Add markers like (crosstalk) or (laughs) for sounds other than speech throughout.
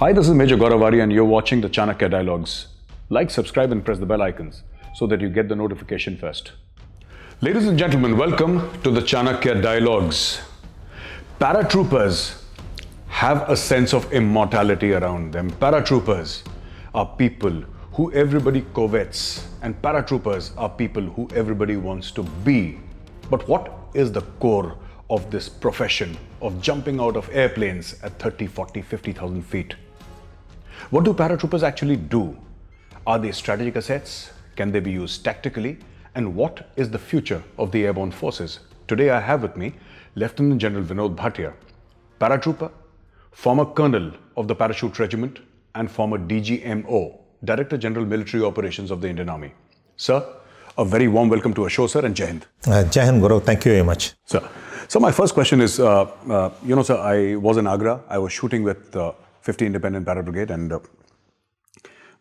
Hi, this is Major Gauravari and you're watching the Chanakya Dialogues. Like, subscribe and press the bell icons so that you get the notification first. Ladies and gentlemen, welcome to the Chanakya Dialogues. Paratroopers have a sense of immortality around them. Paratroopers are people who everybody covets and paratroopers are people who everybody wants to be. But what is the core of this profession of jumping out of airplanes at 30, 40, 50,000 feet? What do paratroopers actually do? Are they strategic assets? Can they be used tactically? And what is the future of the airborne forces? Today I have with me Lieutenant General Vinod Bhatia, paratrooper, former colonel of the Parachute Regiment, and former DGMO, Director General Military Operations of the Indian Army. Sir, a very warm welcome to Ashok sir and Jai Hind. Uh, Jai Hind Guru, thank you very much. Sir, so my first question is, uh, uh, you know sir, I was in Agra, I was shooting with uh, 50 Independent Para Brigade, and uh,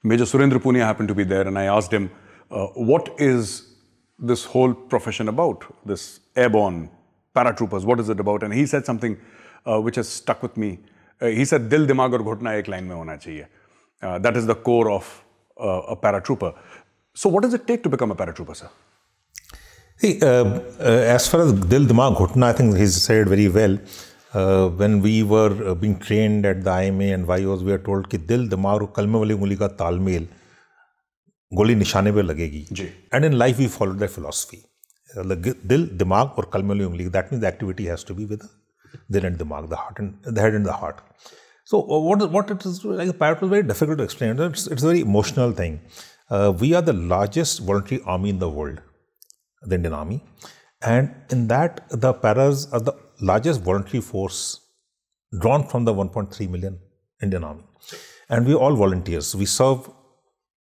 Major Surendra Punia happened to be there, and I asked him, uh, what is this whole profession about, this airborne paratroopers, what is it about? And he said something uh, which has stuck with me. Uh, he said, Dil, Dimag aur Ghotna ek line mein hona chahiye. Uh, that is the core of uh, a paratrooper. So what does it take to become a paratrooper, sir? See, as far as Dil, Dimag, Ghotna, I think he's said very well. Uh, when we were uh, being trained at the IMA and YOS, we are told that the dimag aur kalme wali unguli ka talmel goli nishane pe lagegi. And in life, we followed that philosophy. Uh, the dil dimag or kalme wali unguli. That means the activity has to be with the dil and dimag, the heart and the head and the heart. So uh, what what it is like a parrot is very difficult to explain. It's, a very emotional thing. we are the largest voluntary army in the world, the Indian army. And in that, the paras are the largest voluntary force drawn from the 1.3 million Indian Army. And we are all volunteers. We serve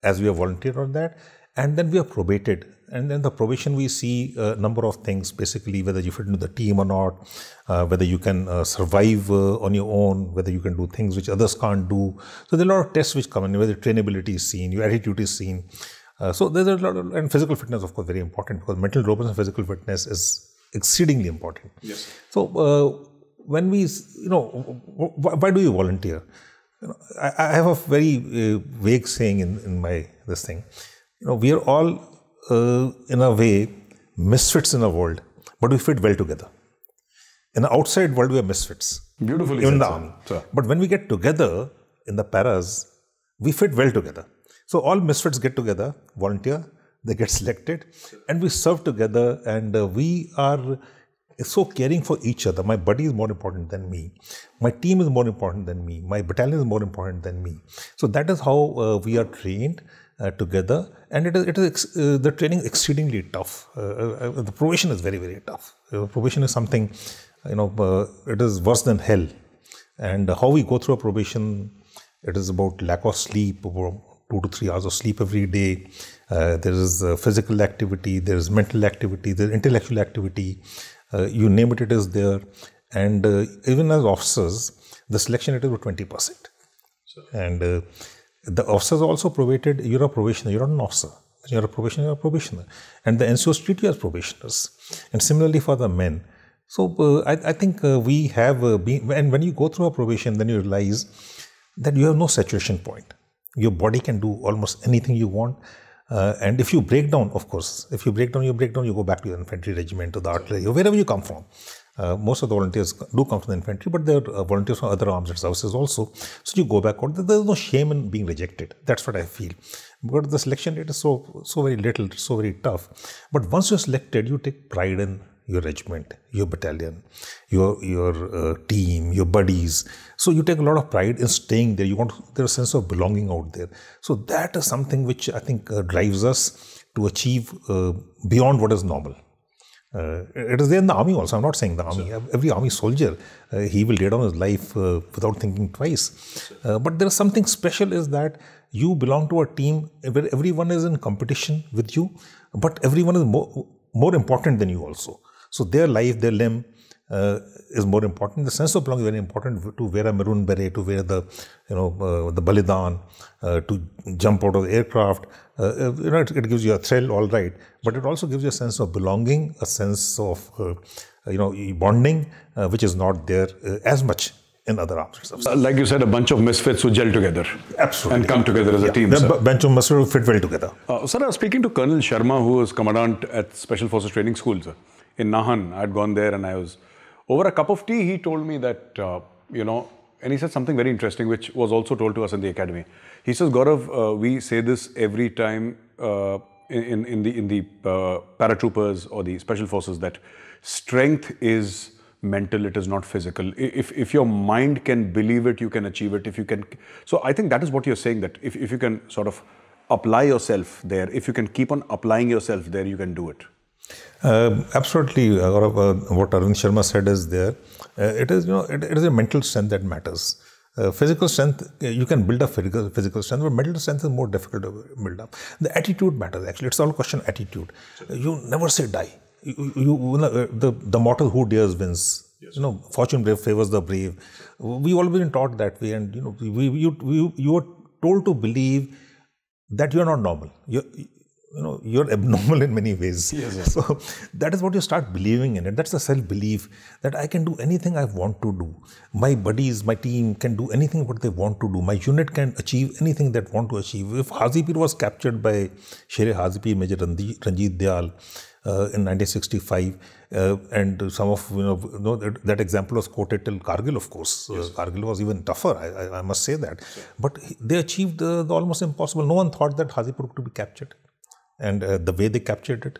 as we are volunteered on that. And then we are probated. And then the probation, we see a number of things basically whether you fit into the team or not, uh, whether you can uh, survive uh, on your own, whether you can do things which others can't do. So there are a lot of tests which come in, whether trainability is seen, your attitude is seen. Uh, so there's a lot of, and physical fitness, of course, very important because mental robustness and physical fitness is exceedingly important. Yes. So uh, when we, you know, why, do you volunteer? You know, I, I, have a very uh, vague saying in, in my this thing. You know, we are all uh, in a way misfits in a world, but we fit well together. In the outside world, we are misfits. Beautifully in said, the army. Sir. But when we get together in the paras, we fit well together. So all misfits get together, volunteer, they get selected and we serve together and uh, we are so caring for each other. My buddy is more important than me. My team is more important than me. My battalion is more important than me. So that is how uh, we are trained uh, together. And it is, it is uh, the training is exceedingly tough. Uh, uh, uh, the probation is very, very tough. probation is something, you know, it is worse than hell. And how we go through a probation, it is about lack of sleep, two to three hours of sleep every day uh, there is uh, physical activity, there is mental activity, there is intellectual activity. Uh, you name it, it is there. And uh, even as officers, the selection rate is about 20%. Sure. And uh, the officers also provided you're a probationer, you're not an officer. You're a probationer, you're a probationer. And the NCOs treat you as probationers. And similarly for the men. So I, I, think we have been, and when you go through a probation, then you realize that you have no saturation point. Your body can do almost anything you want uh, and if you break down, of course, if you break down, you break down, you go back to your infantry regiment, to the artillery, wherever you come from. Uh, most of the volunteers do come from the infantry, but there are volunteers from other arms and services also. So you go back out. There's no shame in being rejected. That's what I feel. But the selection rate is so so very little, so very tough. But once you're selected, you take pride in your regiment, your battalion, your your uh, team, your buddies. So you take a lot of pride in staying there. You want there's a sense of belonging out there. So that is something which I think uh, drives us to achieve uh, beyond what is normal. Uh, it is there in the army also. I'm not saying the army. Sure. Every army soldier, uh, he will lay down his life uh, without thinking twice. Sure. but there is something special is that you belong to a team where everyone is in competition with you, but everyone is more more important than you also so their life, their limb uh, is more important. The sense of belonging is very important to wear a maroon beret, to wear the, you know, uh, the balidan, uh, to jump out of the aircraft. Uh, uh, you know, it, it, gives you a thrill, all right, but it also gives you a sense of belonging, a sense of, uh, you know, bonding, which is not there as much in other arms Like you said, a bunch of misfits who gel together. Absolutely. And come together as yeah. a team. A bunch of misfits who fit well together. Uh, sir, I was speaking to Colonel Sharma, who is commandant at Special Forces Training School, sir in Nahan. I'd gone there and I was over a cup of tea. He told me that uh, you know, and he said something very interesting, which was also told to us in the academy. He says, Gaurav, uh, we say this every time uh, in, in the in the uh, paratroopers or the special forces that strength is mental it is not physical if if your mind can believe it you can achieve it if you can so i think that is what you're saying that if, if you can sort of apply yourself there if you can keep on applying yourself there you can do it uh, absolutely, uh, uh, what Arvind Sharma said is there. Uh, it is you know it, it is a mental strength that matters. Uh, physical strength uh, you can build up physical, physical strength, but mental strength is more difficult to build up. The attitude matters actually. It's all question attitude. You never say die. You, you, the the mortal who dares wins. Yes. You know, fortune favors the brave. We've all been taught that way, and you know, we, you, you, you are told to believe that you are not normal. You, you know you're (laughs) abnormal in many ways yes, yes. so that is what you start believing in it that's the self belief that i can do anything i want to do my buddies my team can do anything what they want to do my unit can achieve anything that want to achieve if hazipir was captured by shere hazipir major ranjit dayal uh, in 1965, uh, and some of you know, you know that, that, example was quoted till Kargil, of course. Uh, yes. Uh, Kargil was even tougher, I, I, I must say that. But they achieved the, the, almost impossible. No one thought that Hazipur could be captured and uh, the way they captured it.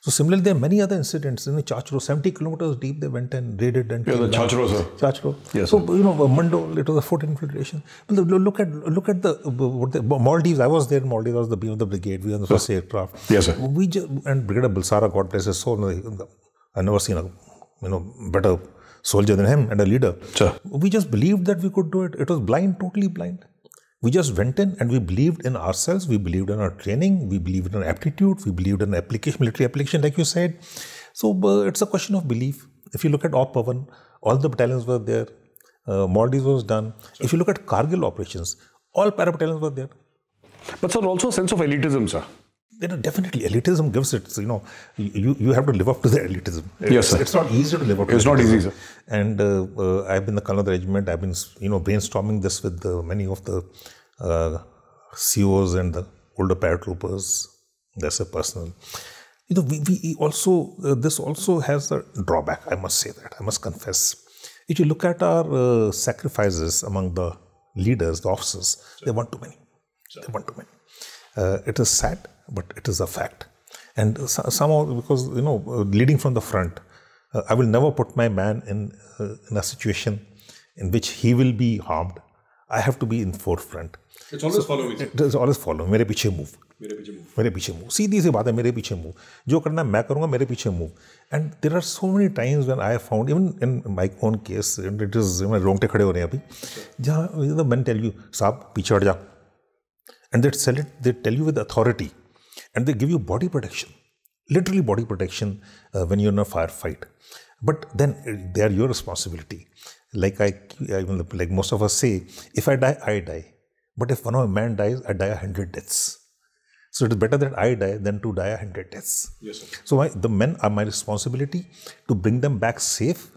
So similarly, there are many other incidents in Chachro, 70 kilometers deep, they went and raided and yeah, the Chachro, sir. Chachro. Yes. So you know, Mandol, it was a foot infiltration. But look at look at the, the Maldives. I was there in Maldives. I was the beam of the brigade. We were on the first sir. aircraft. Yes, sir. We just, and Brigadier Balsara, God bless his soul. I never seen a you know better soldier than him and a leader. Sure. We just believed that we could do it. It was blind, totally blind. We just went in and we believed in ourselves, we believed in our training, we believed in our aptitude, we believed in application, military application, like you said. So uh, it's a question of belief. If you look at Op Pavan, all the battalions were there. Uh, Maldives was done. Sure. If you look at Kargil operations, all para battalions were there. But sir, also a sense of elitism, sir then definitely elitism gives it, you know, you, you have to live up to the elitism. It's, yes, sir. It's not easy to live up to It's not easy, sir. And uh, uh, I've been the colonel regiment, I've been, you know, brainstorming this with the, uh, many of the uh, COs and the older paratroopers. That's a personal. You know, we, we also, uh, this also has a drawback, I must say that, I must confess. If you look at our uh, sacrifices among the leaders, the officers, sure. they want too many. Sure. They want too many. Uh, it is sad but it is a fact. And so, somehow, because you know, uh, leading from the front, uh, I will never put my man in uh, in a situation in which he will be harmed. I have to be in forefront. It's always so, It is always following. मेरे पीछे move. मेरे पीछे move. move. सीधी सी बात है मेरे पीछे move. जो करना मैं करूँगा मेरे पीछे move. And there are so many times when I have found even in my own case it is मैं रोंगटे खड़े हो रहे हैं अभी जहाँ the men tell you साहब पीछे हट जा. And they tell it they tell you with authority and they give you body protection, literally body protection uh, when you're in a firefight. But then uh, they are your responsibility. Like I, like most of us say, if I die, I die. But if one of a man dies, I die a hundred deaths. So it is better that I die than to die a hundred deaths. Yes, sir. So my, the men are my responsibility to bring them back safe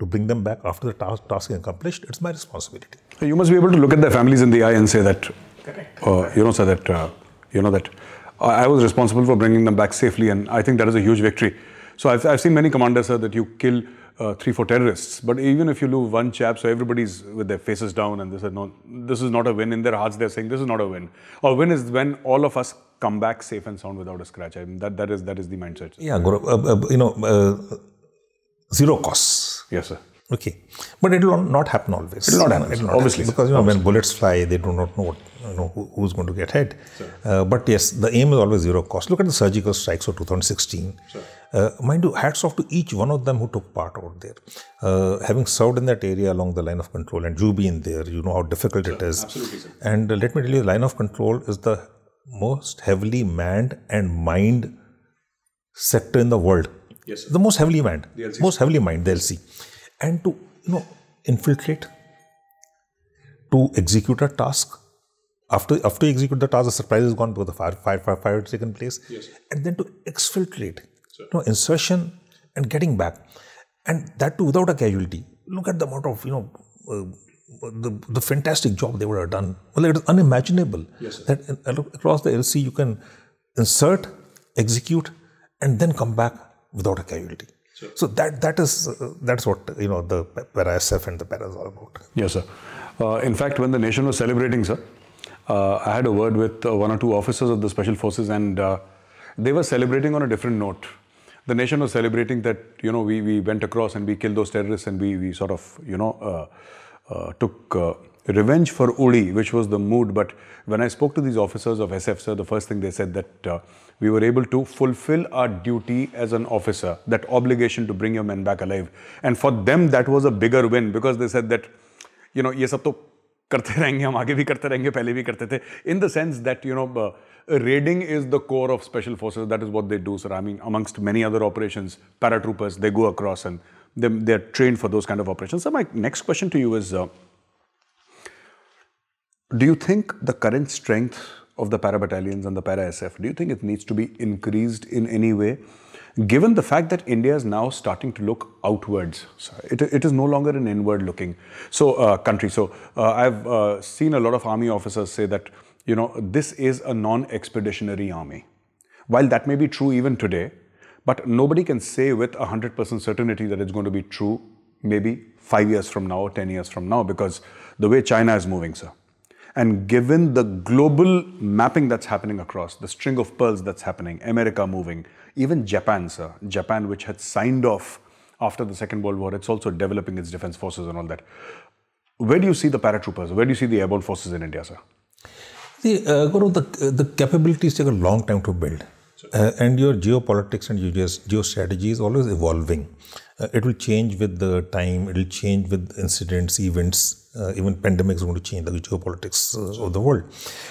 to bring them back after the task, task is accomplished, it's my responsibility. You must be able to look at their families in the eye and say that, uh, you know, sir, that, uh, you know, that I was responsible for bringing them back safely, and I think that is a huge victory. So I've, I've seen many commanders, sir, that you kill uh, three, four terrorists, but even if you lose one chap, so everybody's with their faces down and they said, no, this is not a win. In their hearts, they're saying, this is not a win. Or win is when all of us come back safe and sound without a scratch. I mean, that, that, is, that is the mindset. Yeah, Guru, uh, uh, you know, uh, zero costs. Yes, sir. Okay, but it will not happen always. It will not happen. It will not obviously, happen. because you know obviously. when bullets fly, they do not know, what, you know who's going to get hit. Sure. Uh, but yes, the aim is always zero cost. Look at the surgical strikes of 2016. Sure. Uh, mind you, hats off to each one of them who took part out there. Uh, having served in that area along the line of control, and you being there, you know how difficult sure. it is. Absolutely. Sir. And uh, let me tell you, the line of control is the most heavily manned and mined sector in the world. Yes. Sir. The most heavily manned, most heavily mined, the LC and to you know infiltrate to execute a task after after you execute the task the surprise is gone because the fire fire fire, fire taken place yes. and then to exfiltrate sure. you know insertion and getting back and that too without a casualty look at the amount of you know uh, the, the fantastic job they would have done well it is unimaginable yes, that uh, across the lc you can insert execute and then come back without a casualty Sure. So that that is uh, that's what you know the ParaSF and the Para is all about. Yes, sir. Uh, in fact, when the nation was celebrating, sir, uh, I had a word with uh, one or two officers of the special forces, and uh, they were celebrating on a different note. The nation was celebrating that you know we we went across and we killed those terrorists and we we sort of you know uh, took revenge for Uli, which was the mood. But when I spoke to these officers of SF, sir, the first thing they said that uh, we were able to fulfill our duty as an officer, that obligation to bring your men back alive. And for them, that was a bigger win because they said that, you know, ये सब तो करते रहेंगे हम आगे भी करते रहेंगे पहले भी करते थे uh, raiding is the core of special forces that is what they do sir i mean amongst many other operations paratroopers they go across and they, they're trained for those kind of operations so my next question to you is uh, do you think the current strength of the para battalions and the para SF, do you think it needs to be increased in any way? Given the fact that India is now starting to look outwards, it, it is no longer an inward looking so uh, country. So uh, I've uh, seen a lot of army officers say that you know this is a non-expeditionary army. While that may be true even today, but nobody can say with 100% certainty that it's going to be true maybe five years from now or 10 years from now because the way China is moving, sir. And given the global mapping that's happening across, the string of pearls that's happening, America moving, even Japan, sir, Japan, which had signed off after the Second World War, it's also developing its defense forces and all that. Where do you see the paratroopers? Where do you see the airborne forces in India, sir? The, uh, Guru, the, uh, the capabilities take a long time to build uh, and your geopolitics and your geostrategy is always evolving. Uh, it will change with the time. It will change with incidents, events. Uh, even pandemics are going to change the geopolitics uh, of the world.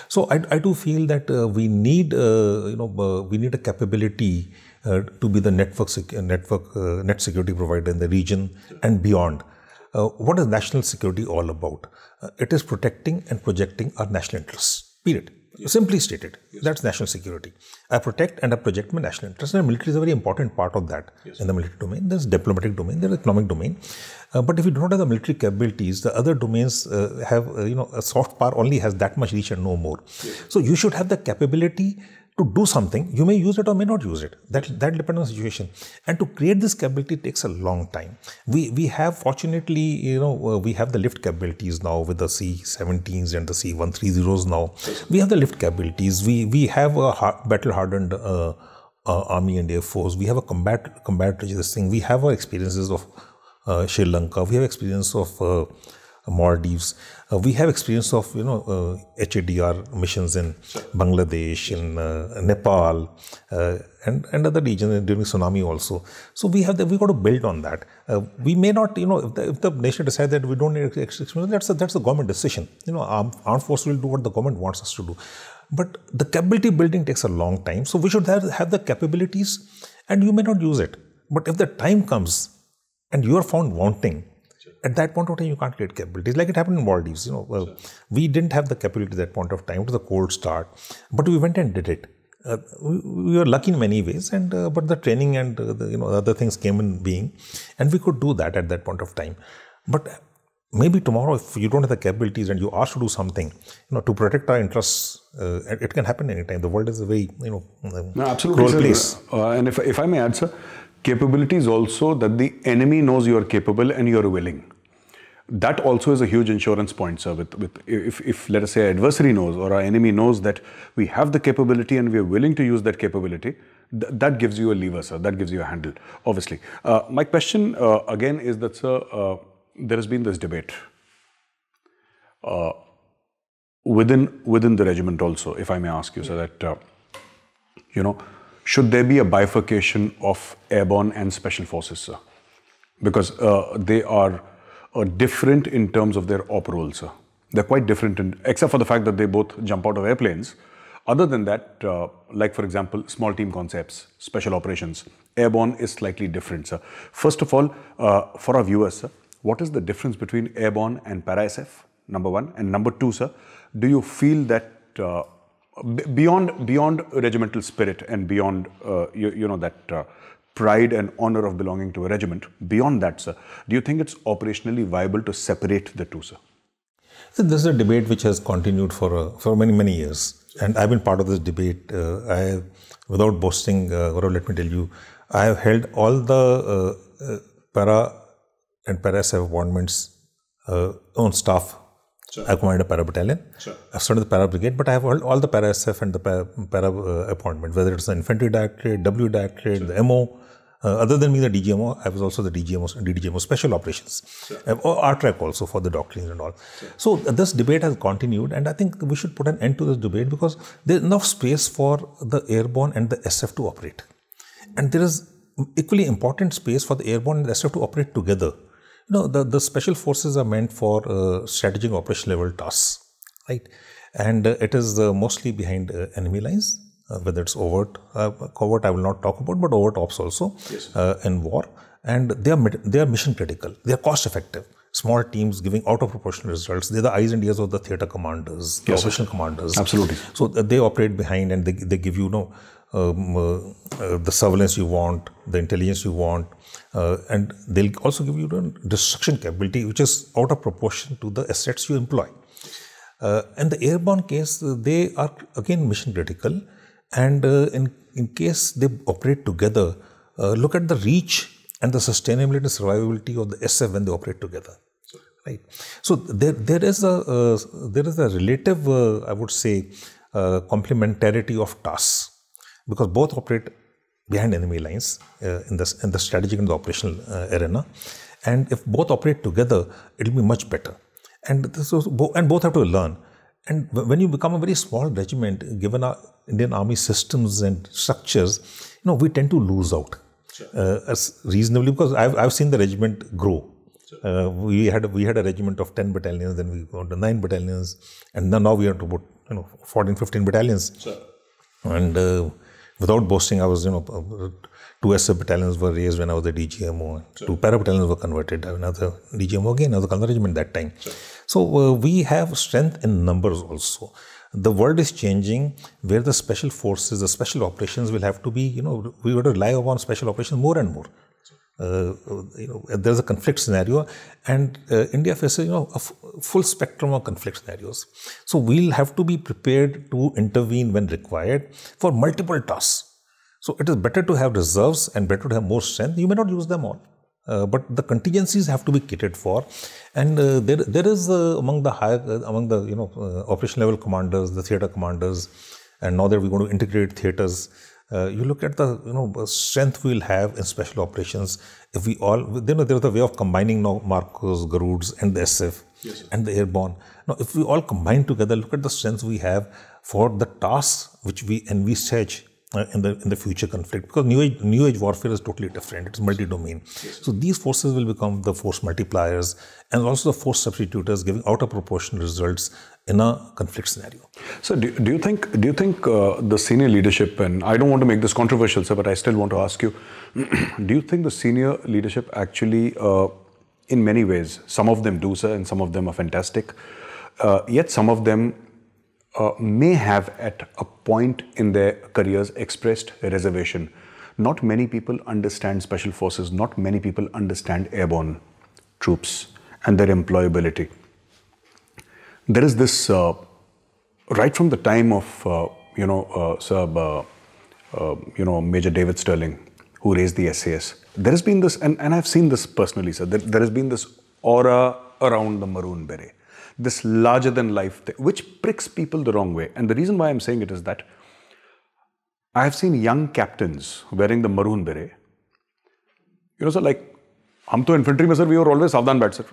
So I, I do feel that uh, we need, uh, you know, we need a capability to be the network, sec- network, net security provider in the region and beyond. what is national security all about? it is protecting and projecting our national interests. Period. Yes. Simply stated, yes. that's national security. I protect and I project my national interest, and military is a very important part of that yes. in the military domain. There's diplomatic domain, there's economic domain. Uh, but if you don't have the military capabilities, the other domains uh, have, uh, you know, a soft power only has that much reach and no more. So you should have the capability to do something, you may use it or may not use it. That, that depends on the situation. And to create this capability takes a long time. We, we have, fortunately, you know, uh, we have the lift capabilities now with the C-17s and the C-130s now. We have the lift capabilities. We, we have a battle-hardened uh, uh, army and air force. We have a combat, combat this thing. We have our experiences of uh, Sri Lanka. We have experience of uh, Maldives. Uh, we have experience of you know uh, HADR missions in Bangladesh, in uh, Nepal, uh, and and other regions during tsunami also. So we have We got to build on that. Uh, we may not you know if the, if the nation decides that we don't need extra experience, that's a, that's a government decision. You know, armed, armed force will do what the government wants us to do. But the capability building takes a long time. So we should have, have the capabilities, and you may not use it. But if the time comes and you are found wanting, at that point of time, you can't create capabilities. Like it happened in Maldives, you know. Well, sure. we didn't have the capability at that point of time. It was a cold start, but we went and did it. Uh, we, we, were lucky in many ways, and uh, but the training and uh, the, you know other things came in being, and we could do that at that point of time. But maybe tomorrow, if you don't have the capabilities and you ask to do something, you know, to protect our interests, uh, it can happen anytime. The world is a very you know um, no, absolutely, cruel place. Uh, and if if I may add, sir, capabilities also that the enemy knows you are capable and you are willing that also is a huge insurance point, sir. With, with if, if, let us say, adversary knows or our enemy knows that we have the capability and we are willing to use that capability, th that gives you a lever, sir. That gives you a handle, obviously. Uh, my question uh, again is that, sir, uh, there has been this debate uh, within within the regiment also, if I may ask you, sir, that uh, you know, should there be a bifurcation of airborne and special forces, sir? Because uh, they are are different in terms of their op roles. They're quite different, in, except for the fact that they both jump out of airplanes. Other than that, uh, like for example, small team concepts, special operations, airborne is slightly different. Sir. First of all, uh, for our viewers, sir, what is the difference between airborne and para-SF, number one? And number two, sir, do you feel that uh, beyond beyond regimental spirit and beyond uh, you, you, know that uh, pride and honor of belonging to a regiment. Beyond that, sir, do you think it's operationally viable to separate the two, sir? So this is a debate which has continued for uh, for many many years, and I've been part of this debate. Uh, I, without boasting, uh, let me tell you, I have held all the uh, uh, para and para self appointments uh, on staff Sure. I commanded a para battalion. Sure. I've started the para brigade, but I have all, all the para SF and the para, para uh, appointment, whether it's the infantry directorate, W directorate, sure. the MO. Uh, other than being the DGMO, I was also the DGMO, DDGMO special operations, sure. um, uh, RTRAC also for the doctrines and all. Sure. So uh, this debate has continued, and I think we should put an end to this debate because there's enough space for the airborne and the SF to operate, and there is equally important space for the airborne and the SF to operate together no, the, the special forces are meant for uh, strategic operation level tasks, right? And uh, it is uh, mostly behind uh, enemy lines, uh, whether it's overt, uh, covert I will not talk about, but overt ops also yes. in war. And they are, they are mission critical, they are cost effective. Small teams giving out of proportion results. They're the eyes and ears of the theater commanders, the yes, operational sir. commanders. Absolutely. So they operate behind and they, they give you, you know, um, the surveillance you want, the intelligence you want, uh, and they'll also give you a destruction capability which is out of proportion to the assets you employ. Uh, and the airborne case, uh, they are again mission critical. And uh, in, in case they operate together, uh, look at the reach and the sustainability and survivability of the SF when they operate together. Right. So there, there is a uh, there is a relative, I would say, complementarity of tasks because both operate behind enemy lines uh, in, the, in the strategic and the operational uh, arena. And if both operate together, it'll be much better. And, this was, and both have to learn. And when you become a very small regiment, given our Indian army systems and structures, you know, we tend to lose out. Sure. Uh, reasonably, because I've, I've seen the regiment grow. Sure. Uh, we had a, we had a regiment of 10 battalions, then we went to 9 battalions, and now we are to about you know, 14, 15 battalions. Sure. And uh, without boasting, I was, you know, two SA battalions were raised when I was the DGMO, sure. two para battalions were converted. Another DGMO again, another color regiment that time. Sure. So uh, we have strength in numbers also. The world is changing where the special forces, the special operations will have to be, you know, we would rely upon special operations more and more. Uh, you know, there's a conflict scenario, and uh, India faces you know a f- full spectrum of conflict scenarios. So we'll have to be prepared to intervene when required for multiple tasks. So it is better to have reserves and better to have more strength. You may not use them all. Uh, but the contingencies have to be catered for, and uh, there there is uh, among the higher uh, among the you know operation level commanders, the theater commanders, and now that we're going to integrate theaters, uh, you look at the you know uh, strength we'll have in special operations if we all you know there's a way of combining now Marcos, Garuds, and the SF yes, and the airborne. Now, if we all combine together, look at the strength we have for the tasks which we envisage uh, in the in the future conflict because new age new age warfare is totally different it's multi-domain yes. so these forces will become the force multipliers and also the force substituters giving out of proportion results in a conflict scenario so do, do you think do you think uh, the senior leadership and i don't want to make this controversial sir but i still want to ask you (clears throat) do you think the senior leadership actually uh, in many ways some of them do sir and some of them are fantastic uh, yet some of them uh, may have at a point in their careers expressed reservation. Not many people understand special forces, not many people understand airborne troops and their employability. There is this, uh, right from the time of, uh, you know, uh, Sir, uh, uh, you know, Major David Sterling, who raised the SAS, there has been this, and, and I've seen this personally, sir, there, there has been this aura around the maroon beret this larger than life thing, which pricks people the wrong way. And the reason why I'm saying it is that I have seen young captains wearing the maroon beret. You know, sir, like, I'm to infantry sir, we were always savdan bad, sir.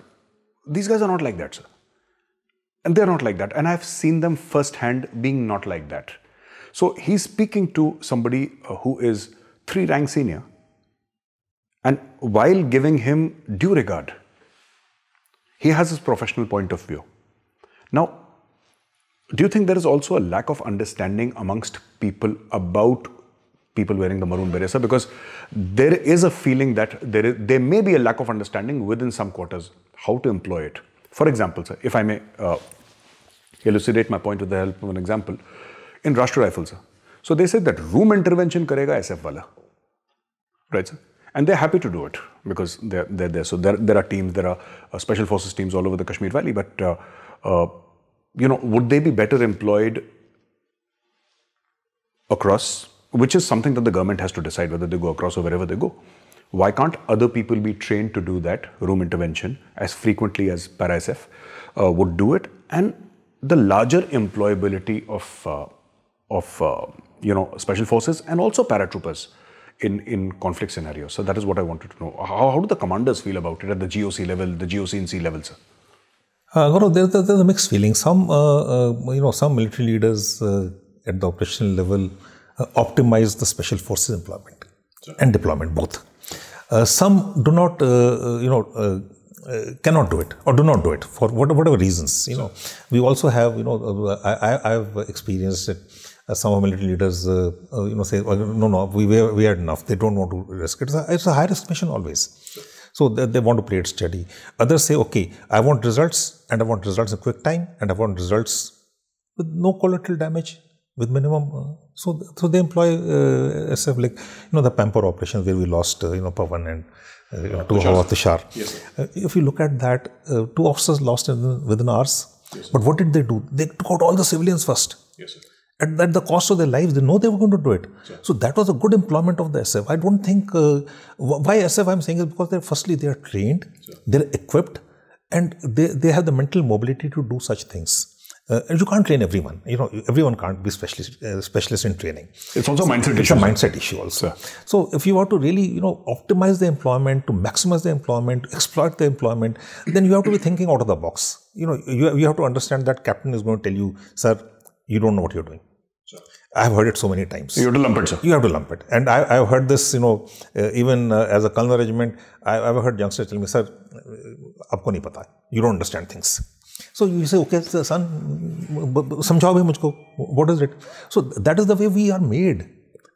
These guys are not like that, sir. And they're not like that. And I've seen them firsthand being not like that. So he's speaking to somebody uh, who is three rank senior and while giving him due regard, he has his professional point of view. Now, do you think there is also a lack of understanding amongst people about people wearing the maroon beresa? Because there is a feeling that there, is, there may be a lack of understanding within some quarters how to employ it. For example, sir, if I may uh, elucidate my point with the help of an example, in Rashtriya Rifles, sir, so they said that room intervention karega SF wala, right? Sir? And they're happy to do it because they're, they're there. So there, there are teams, there are uh, special forces teams all over the Kashmir Valley, but uh, uh, you know, would they be better employed across? Which is something that the government has to decide whether they go across or wherever they go. Why can't other people be trained to do that room intervention as frequently as ParaSF uh, would do it? And the larger employability of uh, of uh, you know special forces and also paratroopers in in conflict scenarios. So that is what I wanted to know. How, how do the commanders feel about it at the GOC level, the GOC and C level, sir? Uh, Gaurav, there's, there's a mixed feeling. Some, uh, uh, you know, some military leaders uh, at the operational level uh, optimize the special forces employment sure. and deployment both. Uh, some do not, uh, you know, cannot do it or do not do it for whatever reasons. You sure. know, we also have, you know, I, have experienced it. some of military leaders, you know, say, no, no, we, we, are, we enough. They don't want to risk it. It's a, it's a high risk mission always. Sure. So they, want to play it steady. Others say, okay, I want results and I want results in quick time and I want results with no collateral damage, with minimum. Uh, so, so they employ uh, SF like, you know, the Pamper operation where we lost, uh, you know, Pavan and uh, you know, two Yes. Uh, if you look at that, uh, two officers lost in, within hours. Yes, but what did they do? They took out all the civilians first. Yes, at, at the cost of their lives. They know they were going to do it. Sure. So that was a good employment of the SF. I don't think uh, why SF I'm saying is because they're firstly they are trained, sure. they're equipped, and they, they have the mental mobility to do such things. Uh, you can't train everyone. You know, everyone can't be specialist uh, specialist in training. It's also a mindset it's issue. It's a mindset issue also. Yeah. So if you want to really, you know, optimize the employment, to maximize the employment, exploit the employment, then you have to be thinking out of the box. You know, you, you have to understand that captain is going to tell you, sir, you don't know what you're doing. Sure. I've heard it so many times. You have to lump it, sir. You have to lump it. And I, have heard this, you know, uh, even uh, as a culinary regiment, I, have heard youngsters telling me, sir, आपको नहीं पता You don't understand things. So you say, okay, son, समझाओ भी मुझको. What is it? So that is the way we are made.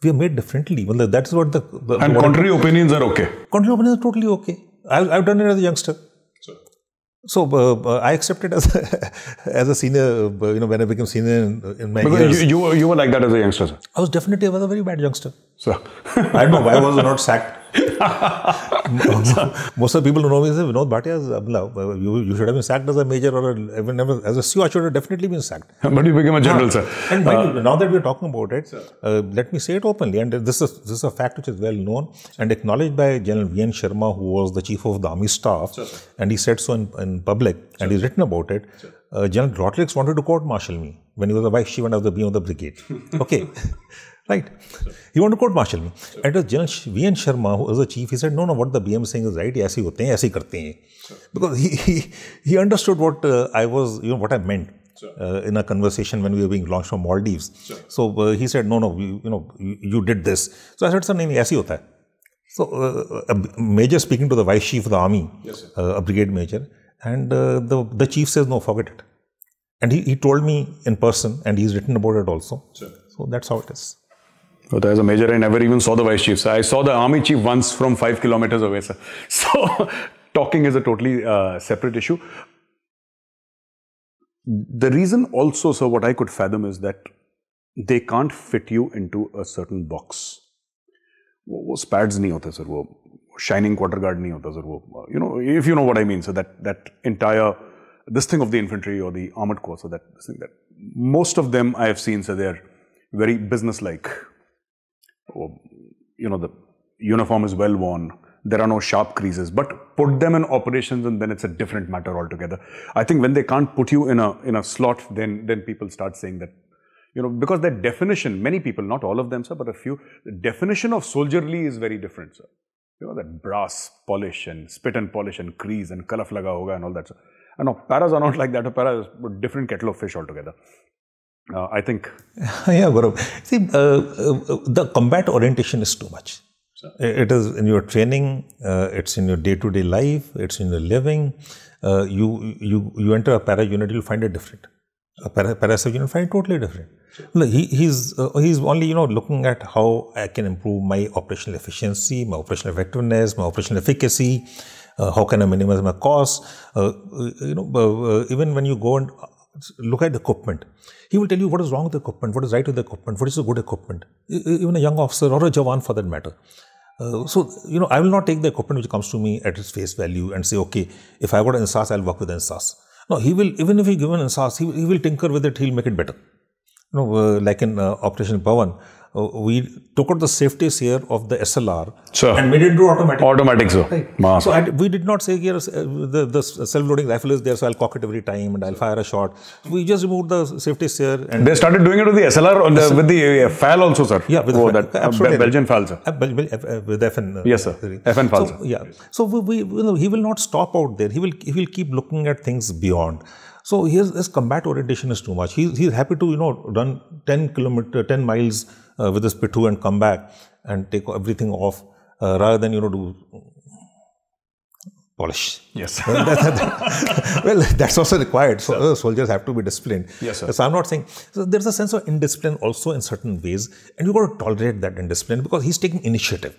We are made differently. Well, that's what the... the and contrary opinions are okay. Contrary opinions are totally okay. I, I've done it as a youngster. So uh, uh, I accepted as a, (laughs) as a senior, uh, you know, when I became senior in, in my because years. You, you, were, you were like that as a youngster, sir. I was definitely I was a very bad youngster. So (laughs) I don't know why I was not sacked. (laughs) Most of the people who know me say Vinod Bhatia is uh, uh, You, you should have been sacked as a major or a, as a CEO. I should have definitely been sacked. (laughs) but you became a general, sir. (laughs) And uh, now that we are talking about it, uh, let me say it openly. And this is this is a fact which is well known and acknowledged by General V N Sharma, who was the chief of the army staff, sure, and he said so in, in public, sure. and he's written about it. Sure. Uh, General Rotrix wanted to court martial me when he was the vice chief and I was the beam of the brigade. Okay. Right. So, you want to court martial me. So, and General V. N. Sharma, who was the chief, he said, no, no, what the BM is saying is right. ऐसे होते हैं, ऐसे करते हैं. Because he, he, understood what uh, I was, you know, what I meant. Uh, in a conversation when we were being launched from Maldives. Sure. So uh, he said, no, no, you, you know, you, you, did this. So I said, sir, yes, aisi hota hai. So uh, a major speaking to the vice chief of the army, yes, uh, a brigade major, and uh, the, the chief says, no, forget it. And he, he told me in person, and he's written about it also. Sure. So that's how it is. But as a major, I never even saw the vice chief. I saw the army chief once from five kilometers away, sir. (laughs) So talking is a totally uh, separate issue. The reason also, sir, what I could fathom is that they can't fit you into a certain box. Spads nahi hota, sir. Shining quarter guard nahi hota, sir. You know, if you know what I mean, sir, that, that entire, this thing of the infantry or the armored corps, sir, that, thing that most of them I have seen, sir, they're very businesslike you know, the uniform is well worn, there are no sharp creases, but put them in operations and then it's a different matter altogether. I think when they can't put you in a, in a slot, then, then people start saying that, you know, because their definition, many people, not all of them, sir, but a few, the definition of soldierly is very different, sir. You know, that brass polish and spit and polish and crease and kalaf laga hoga and all that. Sir. And now paras are not like that. A para is a different kettle of fish altogether. Uh, I think. (laughs) yeah, Gaurav. See, uh, uh, the combat orientation is too much. So. It is in your training. Uh, it's in your day-to-day life. It's in your living. you you you enter a para unit, you'll find it different. A para, para unit, find it totally different. Look, he, he's uh, he's only you know looking at how I can improve my operational efficiency, my operational effectiveness, my operational efficacy. Uh, how can I minimize my costs? Uh, you know, even when you go and look at the equipment. He will tell you what is wrong with the equipment, what is right with the equipment, what is a good equipment, even a young officer or a Jawan for that matter. Uh, so, you know, I will not take the equipment which comes to me at its face value and say, okay, if I got an NSAS, I'll work with NSAS. No, he will, even if he given an NSAS, he, he will tinker with it, he'll make it better. You know, uh, like in uh, Operation Pavan, uh, we took out the safety here of the SLR sure. and made it do automatic. Automatic, so. Right. So I, we did not say here uh, the, the self-loading rifle is there, so I'll cock it every time and I'll fire a shot. We just removed the safety here. And they started doing it with the SLR on the, with the uh, FAL also, sir. Yeah, with oh, the that, absolutely. Uh, Belgian FAL, sir. Bel Bel uh, with FN. yes, sir. FN FAL, so, Yeah. So we, we, you know, he will not stop out there. He will he will keep looking at things beyond. So his, his combat orientation is too much. He's, he's happy to, you know, run 10 kilometer, 10 miles uh, with his pitu and come back and take everything off uh, rather than, you know, do Yes. well, that, that, (laughs) well, that's also required. So sure. soldiers have to be disciplined. Yes, sir. So I'm not saying. So there's a sense of indiscipline also in certain ways, and you've got to tolerate that indiscipline because he's taking initiative.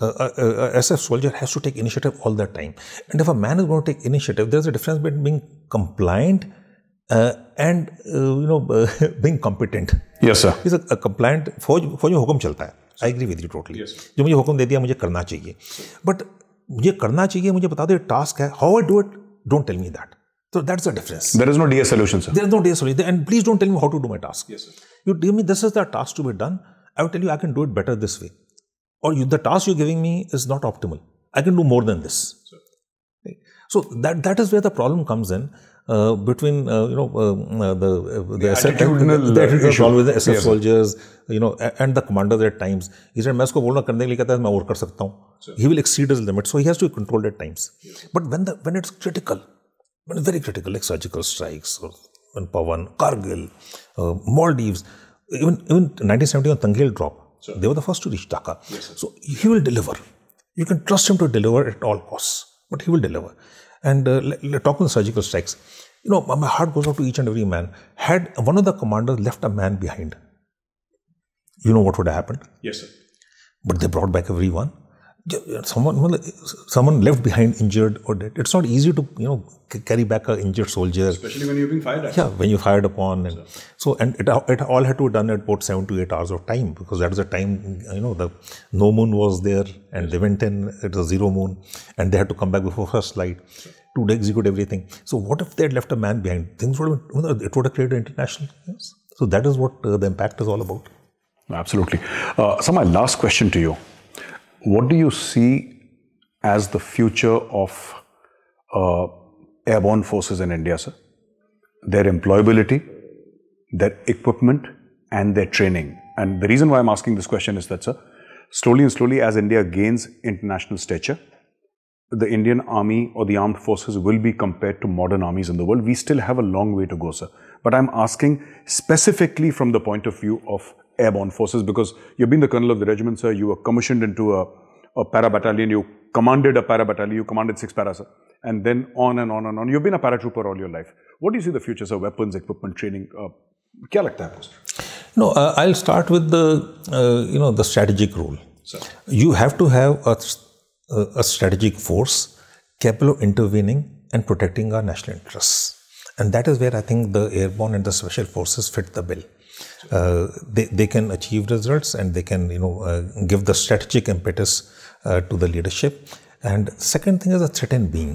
Uh, uh, uh a, a SF soldier has to take initiative all the time, and if a man is going to take initiative, there's a difference between being compliant. Uh, and uh, you know (laughs) being competent yes sir he's a, a compliant फौज फौज में हुक्म चलता है I agree with you totally जो मुझे हुक्म दे दिया मुझे करना चाहिए but मुझे करना चाहिए मुझे बता दो टास्क है how I do it don't tell me that so that's the difference there is no the solution there is no the solution and please don't tell me how to do my task you the me this is the task to be done I will tell you I can do it better this way और you the task you giving me is not optimal I can do more than this so that that is where the problem comes in Uh, between uh, you know um, uh, the the, the SF, the, the always the SF soldiers you know and the commanders at times he said मैं उसको बोलना करने के लिए कहता है मैं और कर सकता हूँ he will exceed his limit so he has to be controlled at times but when the when it's critical when it's very critical like surgical strikes or when Pawan Kargil Maldives even even 1971 when Tanghil drop Sure. They were the first to reach Dhaka. Yes, so he will deliver. You can trust him to deliver at all costs, but he will deliver. And uh, on surgical strikes, you know, my heart goes out to each and every man. Had one of the commanders left a man behind, you know what would have happened? Yes, sir. But they brought back everyone someone someone left behind injured or dead. It's not easy to you know c- carry back a injured soldier, especially when you have been fired. At. Yeah, when you're fired upon, and so, so and it, it, all had to be done at about seven to eight hours of time because that was the time you know the no moon was there and they went in it was zero moon and they had to come back before first light to execute everything. So what if they had left a man behind? Things would have been, it would have created international. Yes. So that is what uh, the impact is all about. Absolutely. Uh, so my last question to you what do you see as the future of uh, airborne forces in India, sir? Their employability, their equipment, and their training. And the reason why I'm asking this question is that, sir, slowly and slowly as India gains international stature, the Indian army or the armed forces will be compared to modern armies in the world. We still have a long way to go, sir. But I'm asking specifically from the point of view of airborne forces because you've been the colonel of the regiment, sir. You were commissioned into a, a para battalion. You commanded a para battalion. You commanded six para, sir. and then on and on and on. You've been a paratrooper all your life. What do you see the future, sir? Weapons, equipment, training. Uh, क्या लगता है आपको no I uh, uh, you know the strategic role. Strategic you have to have a a strategic force capable of intervening and protecting our national interests. And that is where I think the airborne and the special forces fit the bill. Uh, they, they can achieve results and they can you know uh, give the strategic impetus uh, to the leadership and second thing is a threatened being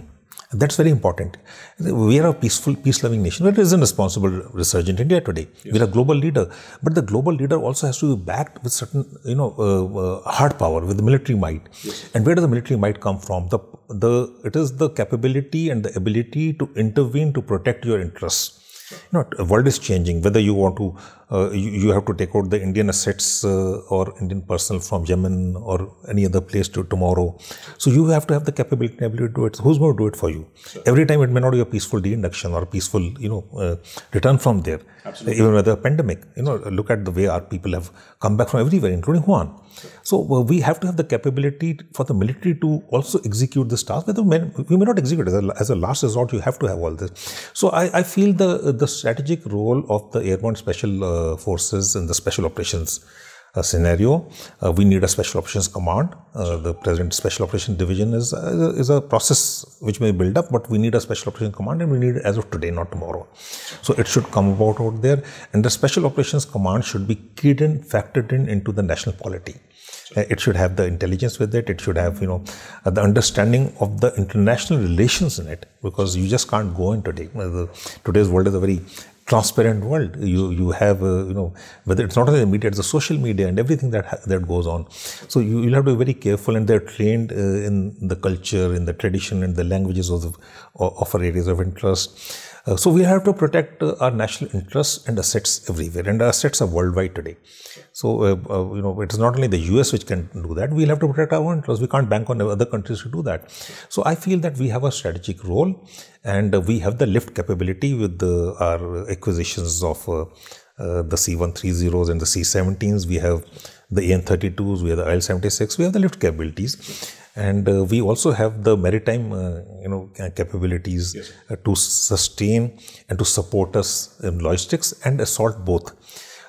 that's very important we are a peaceful peace loving nation We it is a responsible resurgent india today yes. we are a global leader but the global leader also has to be backed with certain you know uh, uh, hard power with military might yes. and where does the military might come from the the it is the capability and the ability to intervene to protect your interests you know, world is changing. Whether you want to uh, you, you, have to take out the Indian assets uh, or Indian personnel from Yemen or any other place to tomorrow. So you have to have the capability and ability to do it. Who's going to do it for you? Sure. Every time it may not be a peaceful de-induction or peaceful, you know, uh, return from there. Absolutely. Even with a pandemic, you know, look at the way our people have come back from everywhere, including Juan. Sure. So we have to have the capability for the military to also execute this task. Whether we may not execute as a, as a last resort, you have to have all this. So I, I feel the the strategic role of the airborne special uh, forces in the special operations uh, scenario. Uh, we need a special operations command. Uh, the present special operations division is uh, is a process which may build up, but we need a special operations command, and we need it as of today, not tomorrow. So it should come about out there, and the special operations command should be keyed in, factored in into the national polity uh, it should have the intelligence with it it should have you know the understanding of the international relations in it because you just can't go in today today's world is a very transparent world. You you have uh, you know whether it's not only the media, it's the social media and everything that that goes on. So you will have to be very careful, and they're trained uh, in the culture, in the tradition, and the languages of the, of our areas of interest. Uh, so we have to protect uh, our national interests and assets everywhere, and assets are worldwide today. So uh, uh you know it's not only the U.S. which can do that. We'll have to protect our own interests. We can't bank on other countries to do that. So I feel that we have a strategic role, and we have the lift capability with the, our acquisitions of uh, the C130s and the C17s. We have the AN32s. We have the IL76. We have the lift capabilities and uh, we also have the maritime uh, you know capabilities yes. Uh, to sustain and to support us in logistics and assault both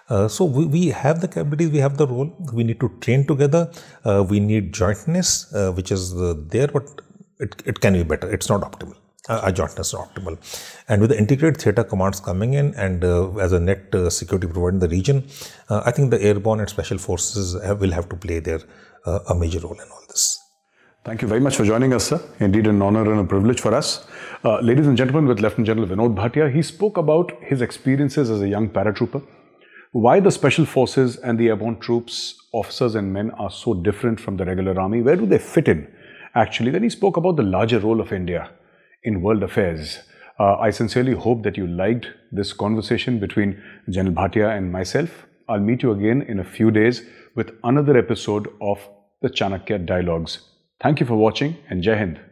uh, so we, we have the capabilities, we have the role. We need to train together. Uh, we need jointness, which is there, but it, it can be better. It's not optimal uh, our jointness optimal. And with the integrated theatre commands coming in and uh, as a net uh, security provider in the region, uh, I think the airborne and special forces have, will have to play their a major role in all this. Thank you very much for joining us, sir. Indeed, an honor and a privilege for us. Uh, ladies and gentlemen, with Lieutenant General Vinod Bhatia, he spoke about his experiences as a young paratrooper, why the special forces and the airborne troops, officers and men are so different from the regular army, where do they fit in actually. Then he spoke about the larger role of India in world affairs. Uh, I sincerely hope that you liked this conversation between General Bhatia and myself. I'll meet you again in a few days with another episode of the Chanakya Dialogues. Thank you for watching and Jai Hind.